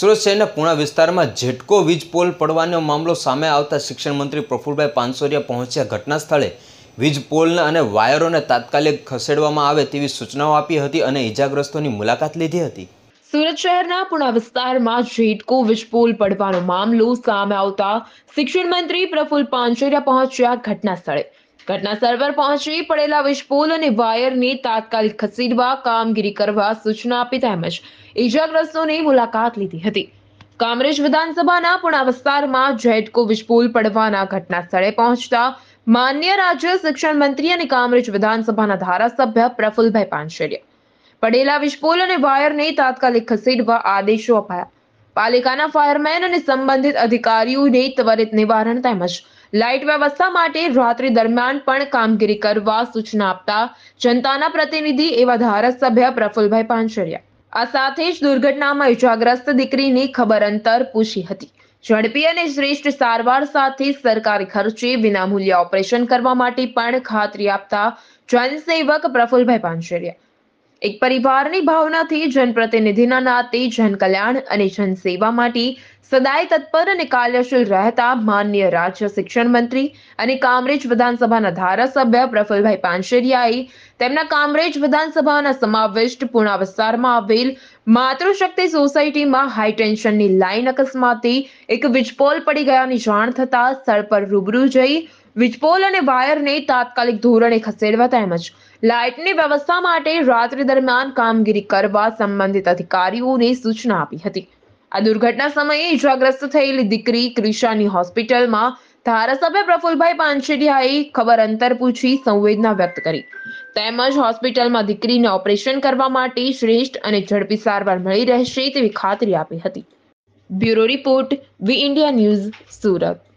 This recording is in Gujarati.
સુરત શહેરના પૂણા વિસ્તારમાં ઝેટકો વીજ પોલ પડવાનો મામલો સામે આવતા શિક્ષણ મંત્રી પ્રફુલભાઈ પાનસોરિયા પહોંચ્યા ઘટના સ્થળે વીજ પોલને અને વાયરોને તાત્કાલિક ખસેડવામાં આવે તેવી સૂચનાઓ આપી હતી અને ઇજાગ્રસ્તોની મુલાકાત લીધી હતી સુરત શહેરના પૂણા વિસ્તારમાં ઝેટકો વીજપોલ પડવાનો મામલો સામે આવતા શિક્ષણ મંત્રી પ્રફુલ પાનસોરિયા પહોંચ્યા ઘટના સ્થળે ઘટના સ્થળ પર પહોંચી પડેલા વિસ્ફોલ અને વાયરની તાત્કાલિક ખસેડવા કામગીરી કરવા સૂચના આપી તેમજ ઈજાગ્રસ્તોની મુલાકાત લીધી હતી કામરેજ વિધાનસભાના પુણા વિસ્તારમાં જેટકો વિસ્ફોલ પડવાના ઘટના સ્થળે પહોંચતા માન્ય રાજ્ય શિક્ષણ મંત્રી અને કામરેજ વિધાનસભાના ધારાસભ્ય પ્રફુલભાઈ પાંચેરિયા પડેલા વિસ્ફોલ અને વાયરને તાત્કાલિક ખસેડવા આદેશો અપાયા પાલિકાના ફાયરમેન અને સંબંધિત અધિકારીઓને ત્વરિત નિવારણ તેમજ લાઇટ વ્યવસ્થા માટે રાત્રિ દરમિયાન પણ કામગીરી કરવા સૂચના આપતા જનતાના પ્રતિનિધિ એવા ધારાસભ્ય પ્રફુલભાઈ પાંચરિયા આ સાથે જ દુર્ઘટનામાં ઇજાગ્રસ્ત દીકરીની ખબર અંતર પૂછી હતી ઝડપી અને શ્રેષ્ઠ સારવાર સાથે સરકારી ખર્ચે વિનામૂલ્યે ઓપરેશન કરવા માટે પણ ખાતરી આપતા જનસેવક પ્રફુલભાઈ પાંચરિયા એક પરિવારની ભાવનાથી જનપ્રતિનિધિના નાતે જનકલ્યાણ અને જનસેવા માટે સદાય તત્પર અને કાર્યશીલ રહેતા માન્ય રાજ્ય શિક્ષણ મંત્રી અને કામરેજ વિધાનસભાના ધારાસભ્ય પ્રફુલભાઈ પાનશેરિયાએ તેમના કામરેજ વિધાનસભાના સમાવિષ્ટ પૂર્ણા વિસ્તારમાં આવેલ માતૃશક્તિ સોસાયટીમાં હાઈ લાઇન અકસ્માતે એક વીજપોલ પડી ગયાની જાણ થતાં સ્થળ પર રૂબરૂ જઈ વીજપોલ અને વાયરને તાત્કાલિક ધોરણે ખસેડવા તેમજ લાઇટની વ્યવસ્થા માટે રાત્રિ દરમિયાન કામગીરી કરવા સંબંધિત અધિકારીઓને સૂચના આપી હતી આ દુર્ઘટના સમયે ઇજાગ્રસ્ત થયેલી દીકરી ક્રિશાની હોસ્પિટલમાં ધારાસભ્ય પ્રફુલભાઈ પાનશેડિયાએ ખબર અંતર પૂછી સંવેદના વ્યક્ત કરી તેમજ હોસ્પિટલમાં દીકરીને ઓપરેશન કરવા માટે શ્રેષ્ઠ અને ઝડપી સારવાર મળી રહેશે તેવી ખાતરી આપી હતી bureau report V India News Surat